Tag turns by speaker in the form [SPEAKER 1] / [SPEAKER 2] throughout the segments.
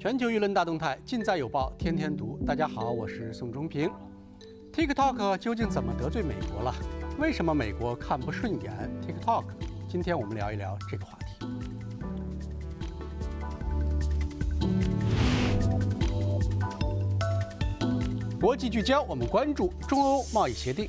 [SPEAKER 1] 全球舆论大动态，尽在有报，天天读。大家好，我是宋忠平。TikTok 究竟怎么得罪美国了？为什么美国看不顺眼 TikTok？今天我们聊一聊这个话题。国际聚焦，我们关注中欧贸易协定。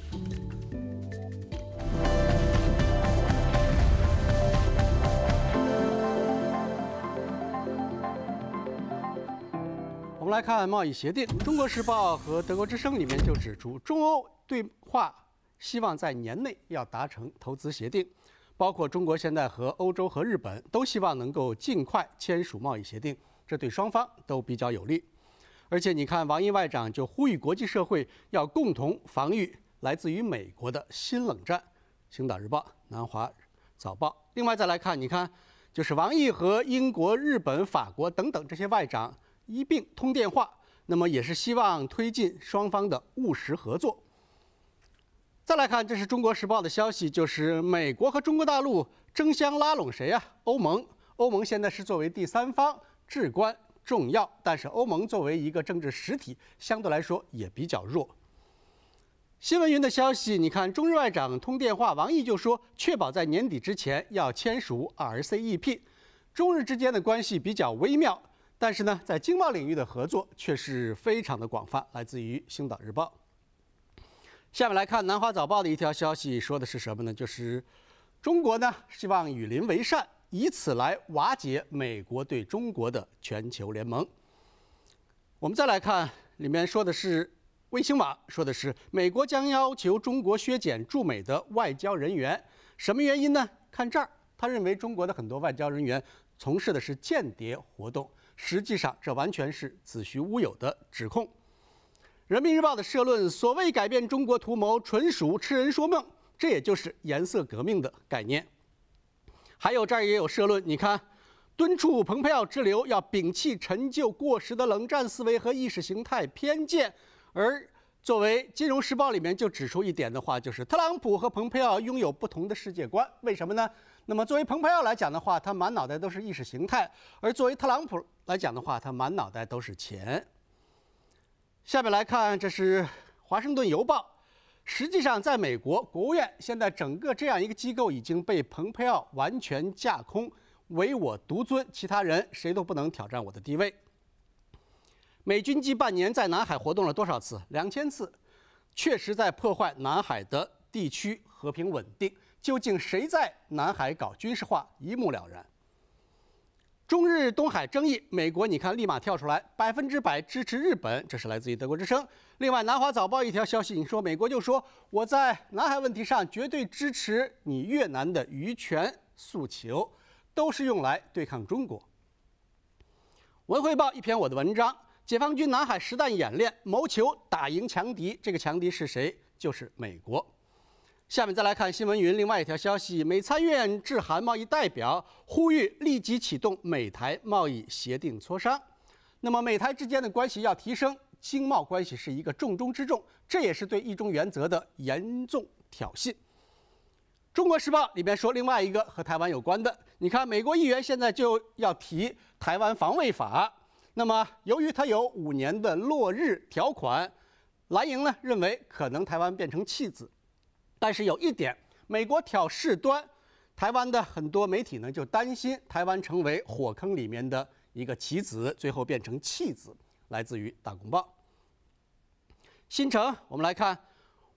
[SPEAKER 1] 来看贸易协定，《中国时报》和《德国之声》里面就指出，中欧对话希望在年内要达成投资协定，包括中国现在和欧洲和日本都希望能够尽快签署贸易协定，这对双方都比较有利。而且你看，王毅外长就呼吁国际社会要共同防御来自于美国的新冷战。《星岛日报》、《南华早报》。另外再来看，你看，就是王毅和英国、日本、法国等等这些外长。一并通电话，那么也是希望推进双方的务实合作。再来看，这是中国时报的消息，就是美国和中国大陆争相拉拢谁呀？欧盟。欧盟现在是作为第三方至关重要，但是欧盟作为一个政治实体，相对来说也比较弱。新闻云的消息，你看中日外长通电话，王毅就说，确保在年底之前要签署 RCEP。中日之间的关系比较微妙。但是呢，在经贸领域的合作却是非常的广泛。来自于《星岛日报》。下面来看《南华早报》的一条消息，说的是什么呢？就是中国呢希望与邻为善，以此来瓦解美国对中国的全球联盟。我们再来看里面说的是《卫星网》，说的是美国将要求中国削减驻美的外交人员。什么原因呢？看这儿，他认为中国的很多外交人员从事的是间谍活动。实际上，这完全是子虚乌有的指控。《人民日报》的社论所谓改变中国图谋，纯属痴人说梦。这也就是颜色革命的概念。还有这儿也有社论，你看，敦促蓬佩奥之流要摒弃陈旧过时的冷战思维和意识形态偏见。而作为《金融时报》里面就指出一点的话，就是特朗普和蓬佩奥拥有不同的世界观。为什么呢？那么，作为蓬佩奥来讲的话，他满脑袋都是意识形态；而作为特朗普来讲的话，他满脑袋都是钱。下面来看，这是《华盛顿邮报》。实际上，在美国国务院现在整个这样一个机构已经被蓬佩奥完全架空，唯我独尊，其他人谁都不能挑战我的地位。美军机半年在南海活动了多少次？两千次，确实在破坏南海的。地区和平稳定，究竟谁在南海搞军事化？一目了然。中日东海争议，美国你看立马跳出来，百分之百支持日本。这是来自于德国之声。另外，《南华早报》一条消息，你说美国就说我在南海问题上绝对支持你越南的渔权诉求，都是用来对抗中国。文汇报一篇我的文章：解放军南海实弹演练，谋求打赢强敌。这个强敌是谁？就是美国。下面再来看新闻云，另外一条消息，美参院致函贸易代表，呼吁立即启动美台贸易协定磋商。那么美台之间的关系要提升经贸关系是一个重中之重，这也是对一中原则的严重挑衅。中国时报里面说另外一个和台湾有关的，你看美国议员现在就要提台湾防卫法，那么由于它有五年的落日条款，蓝营呢认为可能台湾变成弃子。但是有一点，美国挑事端，台湾的很多媒体呢就担心台湾成为火坑里面的一个棋子，最后变成弃子。来自于《大公报》。新城，我们来看，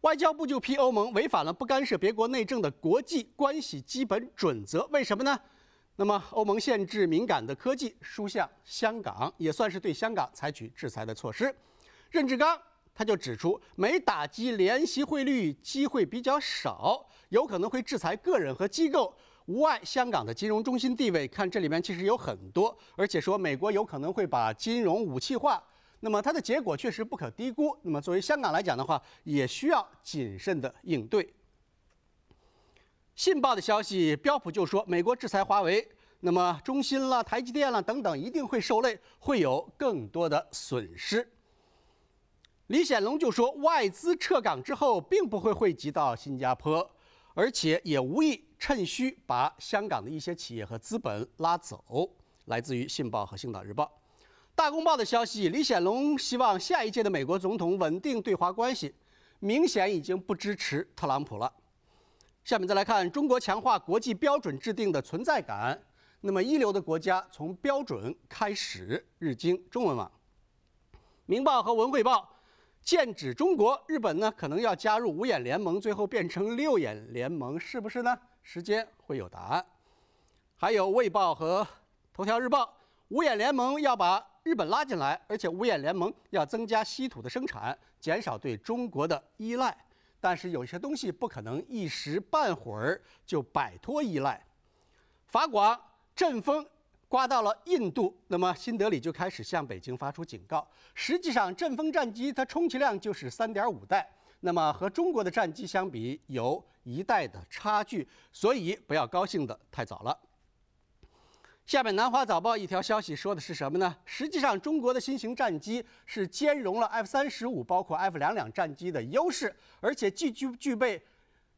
[SPEAKER 1] 外交部就批欧盟违反了不干涉别国内政的国际关系基本准则，为什么呢？那么欧盟限制敏感的科技输向香港，也算是对香港采取制裁的措施。任志刚。他就指出，美打击联席汇率机会比较少，有可能会制裁个人和机构，无碍香港的金融中心地位。看这里面其实有很多，而且说美国有可能会把金融武器化，那么它的结果确实不可低估。那么作为香港来讲的话，也需要谨慎的应对。信报的消息，标普就说，美国制裁华为，那么中芯啦、台积电啦等等一定会受累，会有更多的损失。李显龙就说，外资撤港之后，并不会汇集到新加坡，而且也无意趁虚把香港的一些企业和资本拉走。来自于《信报》和《星岛日报》。《大公报》的消息，李显龙希望下一届的美国总统稳定对华关系，明显已经不支持特朗普了。下面再来看中国强化国际标准制定的存在感。那么一流的国家从标准开始。日经中文网、《明报》和《文汇报》。剑指中国，日本呢可能要加入五眼联盟，最后变成六眼联盟，是不是呢？时间会有答案。还有《卫报》和《头条日报》，五眼联盟要把日本拉进来，而且五眼联盟要增加稀土的生产，减少对中国的依赖。但是有些东西不可能一时半会儿就摆脱依赖。法广、阵风。刮到了印度，那么新德里就开始向北京发出警告。实际上，阵风战机它充其量就是三点五代，那么和中国的战机相比，有一代的差距，所以不要高兴的太早了。下面南华早报一条消息说的是什么呢？实际上，中国的新型战机是兼容了 F 三十五，包括 F 两两战机的优势，而且既具具备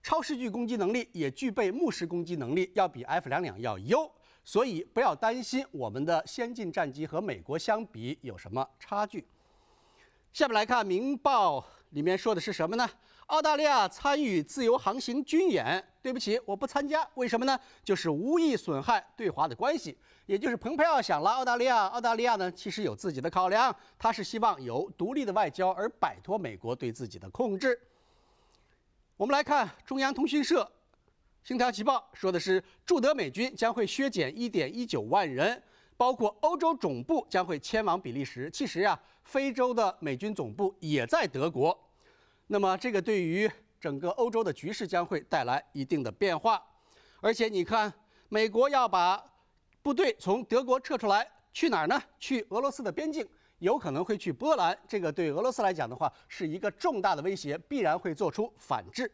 [SPEAKER 1] 超视距攻击能力，也具备目视攻击能力，要比 F 两两要优。所以不要担心，我们的先进战机和美国相比有什么差距？下面来看《明报》里面说的是什么呢？澳大利亚参与自由航行军演，对不起，我不参加。为什么呢？就是无意损害对华的关系。也就是蓬佩奥想拉澳大利亚，澳大利亚呢其实有自己的考量，他是希望有独立的外交而摆脱美国对自己的控制。我们来看中央通讯社。《星条旗报》说的是，驻德美军将会削减一点一九万人，包括欧洲总部将会迁往比利时。其实啊，非洲的美军总部也在德国，那么这个对于整个欧洲的局势将会带来一定的变化。而且你看，美国要把部队从德国撤出来，去哪儿呢？去俄罗斯的边境，有可能会去波兰。这个对俄罗斯来讲的话，是一个重大的威胁，必然会做出反制。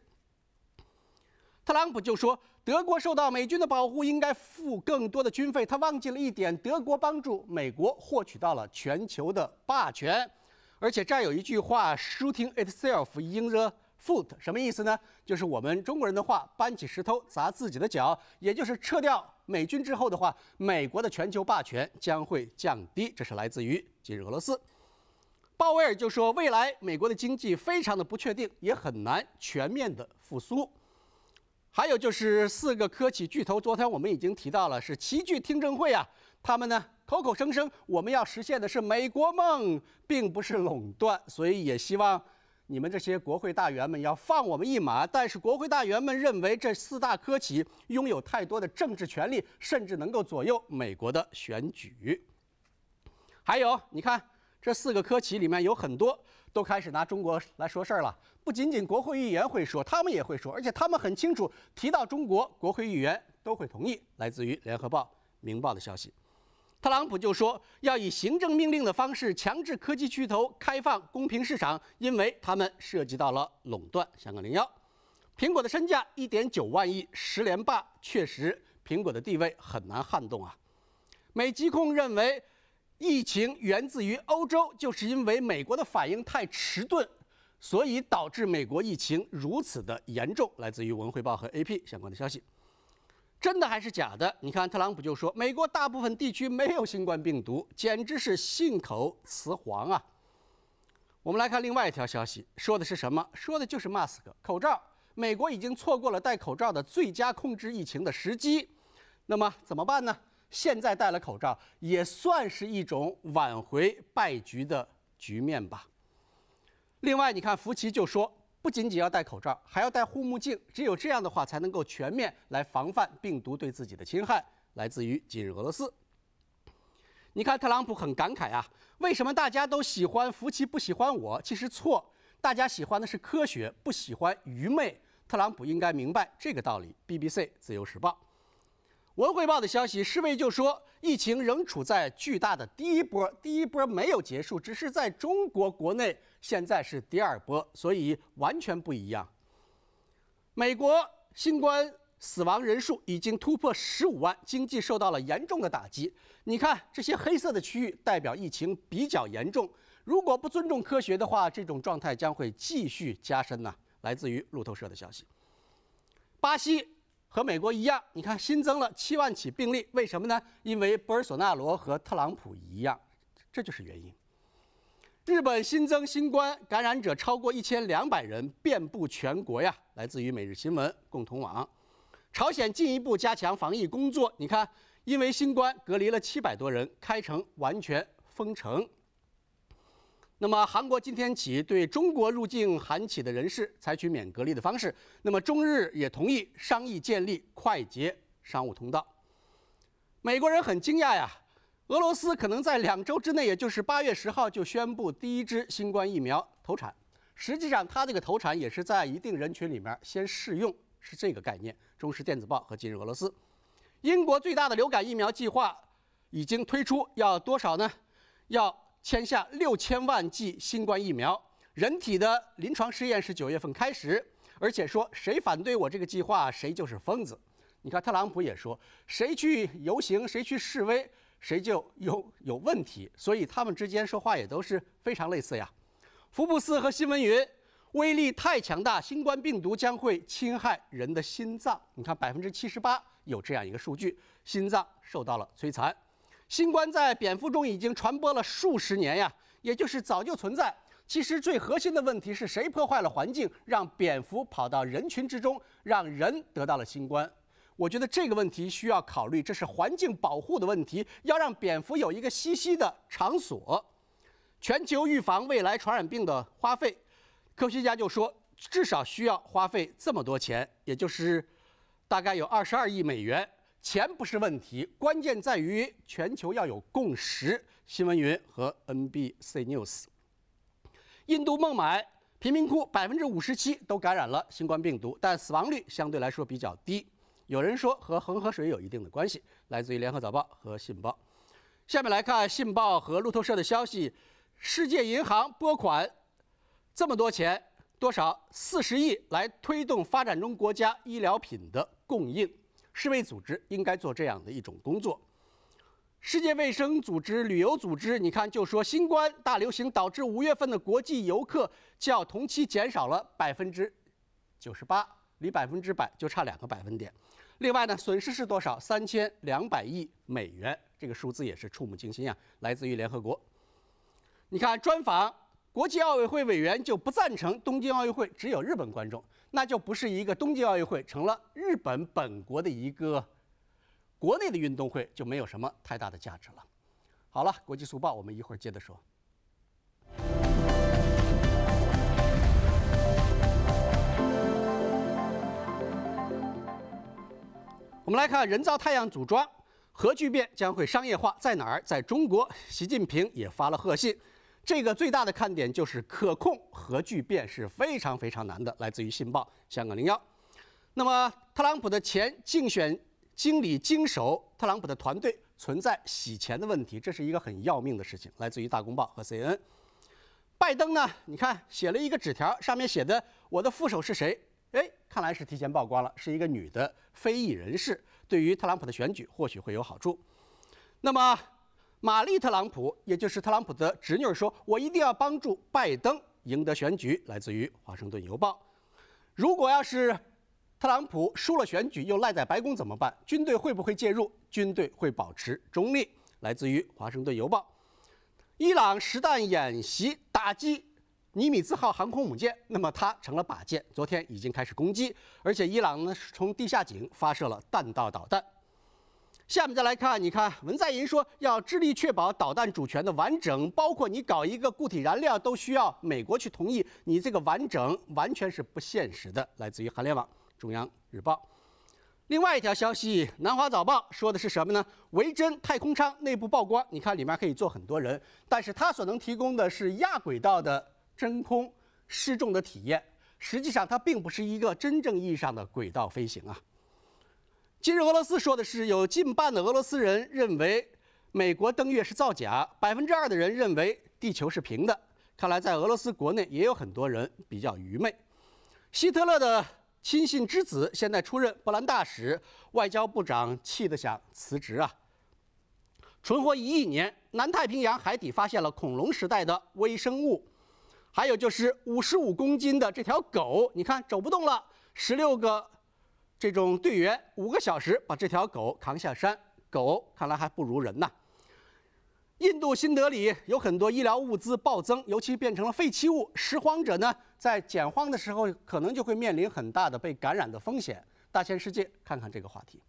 [SPEAKER 1] 特朗普就说：“德国受到美军的保护，应该付更多的军费。”他忘记了一点，德国帮助美国获取到了全球的霸权。而且这儿有一句话：“shooting itself in the foot” 什么意思呢？就是我们中国人的话：“搬起石头砸自己的脚。”也就是撤掉美军之后的话，美国的全球霸权将会降低。这是来自于今日俄罗斯。鲍威尔就说：“未来美国的经济非常的不确定，也很难全面的复苏。”还有就是四个科企巨头，昨天我们已经提到了，是齐聚听证会啊。他们呢口口声声我们要实现的是美国梦，并不是垄断，所以也希望你们这些国会大员们要放我们一马。但是国会大员们认为这四大科企拥有太多的政治权利，甚至能够左右美国的选举。还有，你看这四个科企里面有很多。都开始拿中国来说事儿了，不仅仅国会议员会说，他们也会说，而且他们很清楚，提到中国，国会议员都会同意。来自于联合报、明报的消息，特朗普就说要以行政命令的方式强制科技巨头开放公平市场，因为他们涉及到了垄断。香港零幺，苹果的身价一点九万亿，十连霸，确实，苹果的地位很难撼动啊。美疾控认为。疫情源自于欧洲，就是因为美国的反应太迟钝，所以导致美国疫情如此的严重。来自于文汇报和 AP 相关的消息，真的还是假的？你看，特朗普就说美国大部分地区没有新冠病毒，简直是信口雌黄啊！我们来看另外一条消息，说的是什么？说的就是 mask 口罩。美国已经错过了戴口罩的最佳控制疫情的时机，那么怎么办呢？现在戴了口罩，也算是一种挽回败局的局面吧。另外，你看福奇就说，不仅仅要戴口罩，还要戴护目镜，只有这样的话才能够全面来防范病毒对自己的侵害。来自于今日俄罗斯。你看特朗普很感慨啊，为什么大家都喜欢福奇，不喜欢我？其实错，大家喜欢的是科学，不喜欢愚昧。特朗普应该明白这个道理。BBC《自由时报》。文汇报的消息，世卫就说疫情仍处在巨大的第一波，第一波没有结束，只是在中国国内现在是第二波，所以完全不一样。美国新冠死亡人数已经突破十五万，经济受到了严重的打击。你看这些黑色的区域代表疫情比较严重，如果不尊重科学的话，这种状态将会继续加深呢。来自于路透社的消息，巴西。和美国一样，你看新增了七万起病例，为什么呢？因为博尔索纳罗和特朗普一样，这就是原因。日本新增新冠感染者超过一千两百人，遍布全国呀，来自于每日新闻、共同网。朝鲜进一步加强防疫工作，你看，因为新冠隔离了七百多人，开城完全封城。那么韩国今天起对中国入境韩企的人士采取免隔离的方式。那么中日也同意商议建立快捷商务通道。美国人很惊讶呀，俄罗斯可能在两周之内，也就是八月十号就宣布第一支新冠疫苗投产。实际上，它这个投产也是在一定人群里面先试用，是这个概念。《中时电子报》和《今日俄罗斯》。英国最大的流感疫苗计划已经推出，要多少呢？要。签下六千万剂新冠疫苗，人体的临床试验是九月份开始，而且说谁反对我这个计划，谁就是疯子。你看特朗普也说，谁去游行，谁去示威，谁就有有问题。所以他们之间说话也都是非常类似呀。福布斯和新闻云威力太强大，新冠病毒将会侵害人的心脏。你看百分之七十八有这样一个数据，心脏受到了摧残。新冠在蝙蝠中已经传播了数十年呀，也就是早就存在。其实最核心的问题是谁破坏了环境，让蝙蝠跑到人群之中，让人得到了新冠。我觉得这个问题需要考虑，这是环境保护的问题，要让蝙蝠有一个栖息的场所。全球预防未来传染病的花费，科学家就说至少需要花费这么多钱，也就是大概有二十二亿美元。钱不是问题，关键在于全球要有共识。新闻云和 NBC News，印度孟买贫民窟百分之五十七都感染了新冠病毒，但死亡率相对来说比较低。有人说和恒河水有一定的关系，来自于联合早报和信报。下面来看信报和路透社的消息：世界银行拨款这么多钱，多少四十亿来推动发展中国家医疗品的供应。世卫组织应该做这样的一种工作。世界卫生组织、旅游组织，你看，就说新冠大流行导致五月份的国际游客较同期减少了百分之九十八，离百分之百就差两个百分点。另外呢，损失是多少？三千两百亿美元，这个数字也是触目惊心啊，来自于联合国。你看，专访国际奥委会委员就不赞成东京奥运会只有日本观众。那就不是一个冬季奥运会，成了日本本国的一个国内的运动会，就没有什么太大的价值了。好了，国际速报，我们一会儿接着说。我们来看人造太阳组装，核聚变将会商业化，在哪儿？在中国，习近平也发了贺信。这个最大的看点就是可控核聚变是非常非常难的，来自于《信报》香港零幺。那么，特朗普的前竞选经理经手特朗普的团队存在洗钱的问题，这是一个很要命的事情，来自于《大公报》和 C N。拜登呢？你看写了一个纸条，上面写的我的副手是谁？哎，看来是提前曝光了，是一个女的非裔人士，对于特朗普的选举或许会有好处。那么。玛丽特朗普，也就是特朗普的侄女，说：“我一定要帮助拜登赢得选举。”来自于《华盛顿邮报》。如果要是特朗普输了选举，又赖在白宫怎么办？军队会不会介入？军队会保持中立。来自于《华盛顿邮报》。伊朗实弹演习打击尼米兹号航空母舰，那么它成了靶舰。昨天已经开始攻击，而且伊朗呢是从地下井发射了弹道导弹。下面再来看，你看文在寅说要致力确保导弹主权的完整，包括你搞一个固体燃料都需要美国去同意，你这个完整完全是不现实的。来自于韩联网、中央日报。另外一条消息，《南华早报》说的是什么呢？维珍太空舱内部曝光，你看里面可以坐很多人，但是它所能提供的是亚轨道的真空失重的体验，实际上它并不是一个真正意义上的轨道飞行啊。今日俄罗斯说的是，有近半的俄罗斯人认为美国登月是造假，百分之二的人认为地球是平的。看来在俄罗斯国内也有很多人比较愚昧。希特勒的亲信之子现在出任波兰大使，外交部长气得想辞职啊。存活一亿年，南太平洋海底发现了恐龙时代的微生物。还有就是五十五公斤的这条狗，你看走不动了，十六个。这种队员五个小时把这条狗扛下山，狗看来还不如人呢。印度新德里有很多医疗物资暴增，尤其变成了废弃物，拾荒者呢在捡荒的时候，可能就会面临很大的被感染的风险。大千世界，看看这个话题。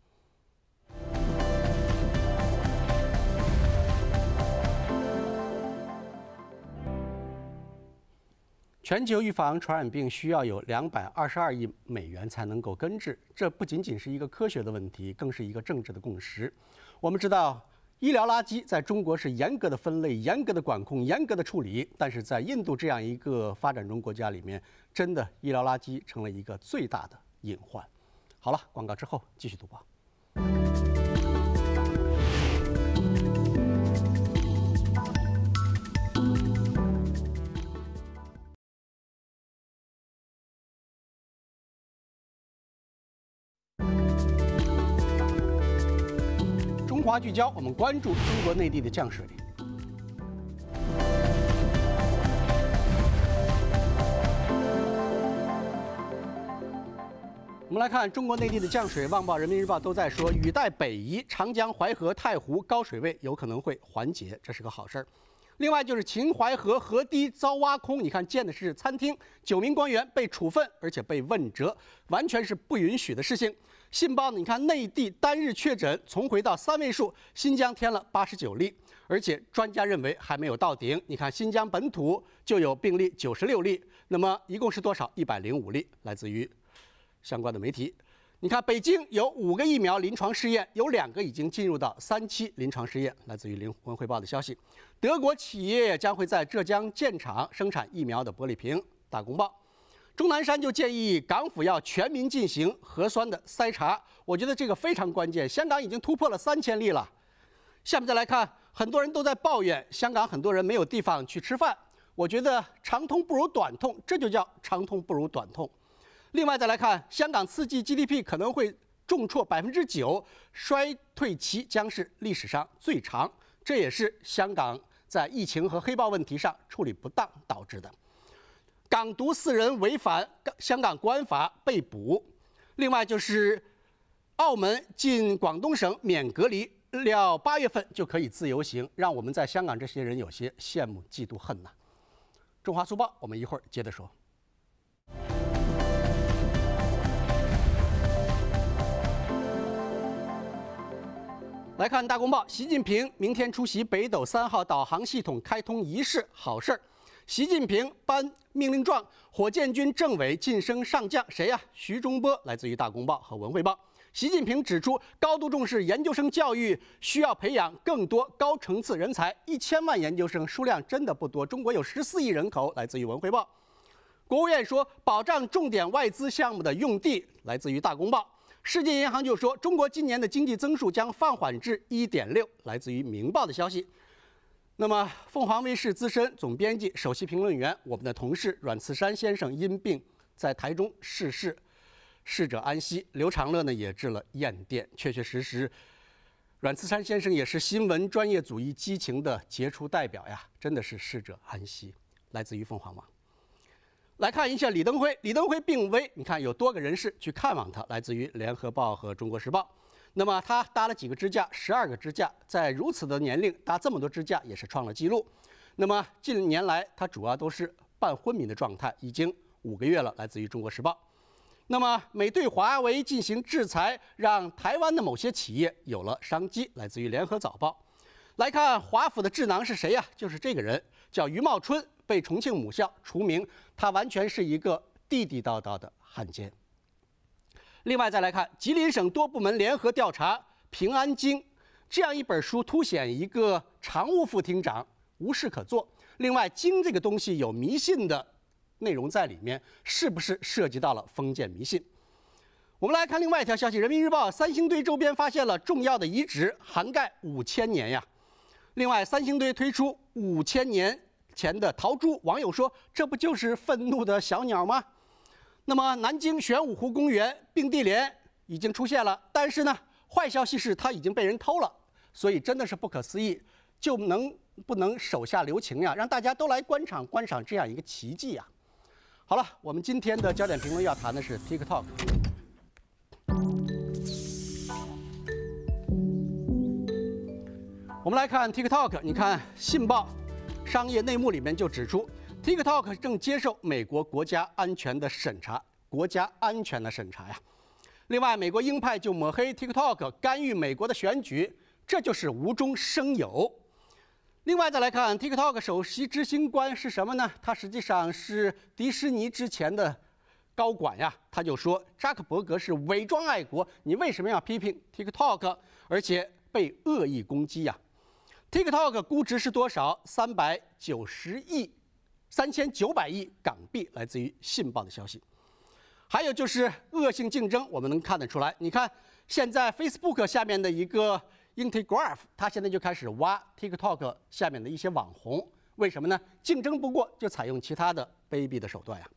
[SPEAKER 1] 全球预防传染病需要有两百二十二亿美元才能够根治，这不仅仅是一个科学的问题，更是一个政治的共识。我们知道，医疗垃圾在中国是严格的分类、严格的管控、严格的处理，但是在印度这样一个发展中国家里面，真的医疗垃圾成了一个最大的隐患。好了，广告之后继续读报。聚焦，我们关注中国内地的降水。我们来看中国内地的降水，《望报》《人民日报》都在说雨带北移，长江、淮河、太湖高水位有可能会缓解，这是个好事儿。另外就是秦淮河河堤遭挖空，你看见的是餐厅。九名官员被处分，而且被问责，完全是不允许的事情。信报你看内地单日确诊重回到三位数，新疆添了八十九例，而且专家认为还没有到顶。你看新疆本土就有病例九十六例，那么一共是多少？一百零五例，来自于相关的媒体。你看北京有五个疫苗临床试验，有两个已经进入到三期临床试验，来自于《灵魂汇报》的消息。德国企业将会在浙江建厂生产疫苗的玻璃瓶，大公报。钟南山就建议港府要全民进行核酸的筛查，我觉得这个非常关键。香港已经突破了三千例了。下面再来看，很多人都在抱怨香港很多人没有地方去吃饭。我觉得长痛不如短痛，这就叫长痛不如短痛。另外再来看，香港刺激 GDP 可能会重挫百分之九，衰退期将是历史上最长。这也是香港在疫情和黑暴问题上处理不当导致的。港独四人违反《港香港国安法》被捕，另外就是澳门进广东省免隔离，料八月份就可以自由行，让我们在香港这些人有些羡慕、嫉妒、恨呐！《中华速报》，我们一会儿接着说。来看《大公报》，习近平明天出席北斗三号导航系统开通仪式，好事儿。习近平颁命令状，火箭军政委晋升上将，谁呀？徐中波，来自于大公报和文汇报。习近平指出，高度重视研究生教育，需要培养更多高层次人才。一千万研究生数量真的不多，中国有十四亿人口，来自于文汇报。国务院说，保障重点外资项目的用地，来自于大公报。世界银行就说，中国今年的经济增速将放缓至一点六，来自于明报的消息。那么，凤凰卫视资深总编辑、首席评论员，我们的同事阮次山先生因病在台中逝世，逝者安息。刘长乐呢也致了唁电，确确实实，阮次山先生也是新闻专业主义激情的杰出代表呀，真的是逝者安息。来自于凤凰网。来看一下李登辉，李登辉病危，你看有多个人士去看望他，来自于《联合报》和《中国时报》。那么他搭了几个支架？十二个支架，在如此的年龄搭这么多支架也是创了记录。那么近年来他主要都是半昏迷的状态，已经五个月了。来自于中国时报。那么美对华为进行制裁，让台湾的某些企业有了商机。来自于联合早报。来看华府的智囊是谁呀？就是这个人，叫余茂春，被重庆母校除名。他完全是一个地地道道的汉奸。另外再来看吉林省多部门联合调查《平安京》这样一本书，凸显一个常务副厅长无事可做。另外，经这个东西有迷信的内容在里面，是不是涉及到了封建迷信？我们来看另外一条消息，《人民日报》三星堆周边发现了重要的遗址，涵盖五千年呀。另外，三星堆推出五千年前的陶朱，网友说这不就是愤怒的小鸟吗？那么，南京玄武湖公园并蒂莲已经出现了，但是呢，坏消息是它已经被人偷了，所以真的是不可思议。就能不能手下留情呀，让大家都来观赏观赏这样一个奇迹呀？好了，我们今天的焦点评论要谈的是 TikTok。我们来看 TikTok，你看《信报》商业内幕里面就指出。TikTok 正接受美国国家安全的审查，国家安全的审查呀。另外，美国鹰派就抹黑 TikTok 干预美国的选举，这就是无中生有。另外，再来看 TikTok 首席执行官是什么呢？他实际上是迪士尼之前的高管呀。他就说，扎克伯格是伪装爱国，你为什么要批评 TikTok？而且被恶意攻击呀。TikTok 估值是多少？三百九十亿。三千九百亿港币，来自于信报的消息。还有就是恶性竞争，我们能看得出来。你看，现在 Facebook 下面的一个 i n t e g r a l 它现在就开始挖 TikTok 下面的一些网红。为什么呢？竞争不过就采用其他的卑鄙的手段呀。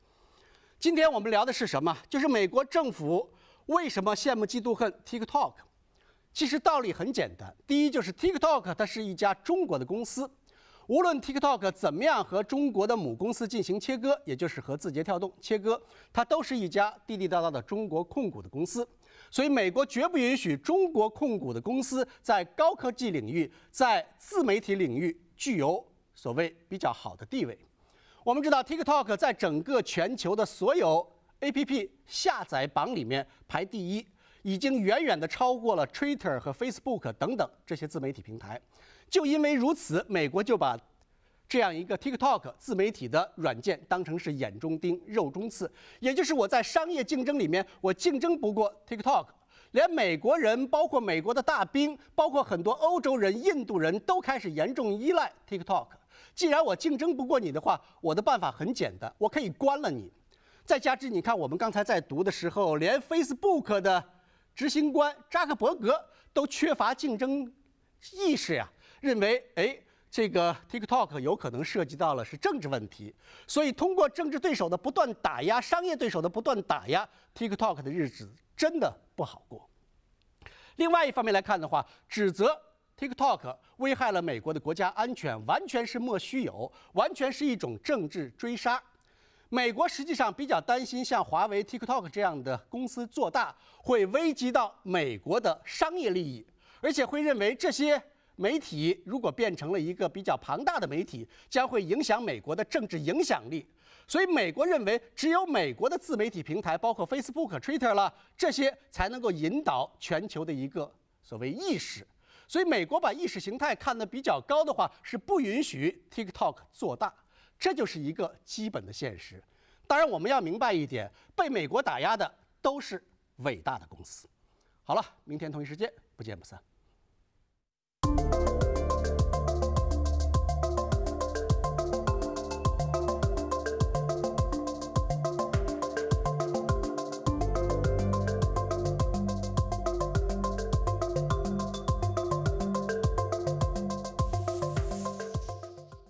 [SPEAKER 1] 今天我们聊的是什么？就是美国政府为什么羡慕嫉妒恨 TikTok？其实道理很简单，第一就是 TikTok 它是一家中国的公司。无论 TikTok 怎么样和中国的母公司进行切割，也就是和字节跳动切割，它都是一家地地道道的中国控股的公司。所以，美国绝不允许中国控股的公司在高科技领域、在自媒体领域具有所谓比较好的地位。我们知道，TikTok 在整个全球的所有 APP 下载榜里面排第一，已经远远地超过了 Twitter 和 Facebook 等等这些自媒体平台。就因为如此，美国就把这样一个 TikTok 自媒体的软件当成是眼中钉、肉中刺。也就是我在商业竞争里面，我竞争不过 TikTok，连美国人、包括美国的大兵、包括很多欧洲人、印度人都开始严重依赖 TikTok。既然我竞争不过你的话，我的办法很简单，我可以关了你。再加之，你看我们刚才在读的时候，连 Facebook 的执行官扎克伯格都缺乏竞争意识呀。认为，哎，这个 TikTok 有可能涉及到了是政治问题，所以通过政治对手的不断打压，商业对手的不断打压，TikTok 的日子真的不好过。另外一方面来看的话，指责 TikTok 危害了美国的国家安全，完全是莫须有，完全是一种政治追杀。美国实际上比较担心，像华为、TikTok 这样的公司做大，会危及到美国的商业利益，而且会认为这些。媒体如果变成了一个比较庞大的媒体，将会影响美国的政治影响力。所以，美国认为只有美国的自媒体平台，包括 Facebook、Twitter 了这些，才能够引导全球的一个所谓意识。所以，美国把意识形态看得比较高的话，是不允许 TikTok 做大。这就是一个基本的现实。当然，我们要明白一点，被美国打压的都是伟大的公司。好了，明天同一时间不见不散。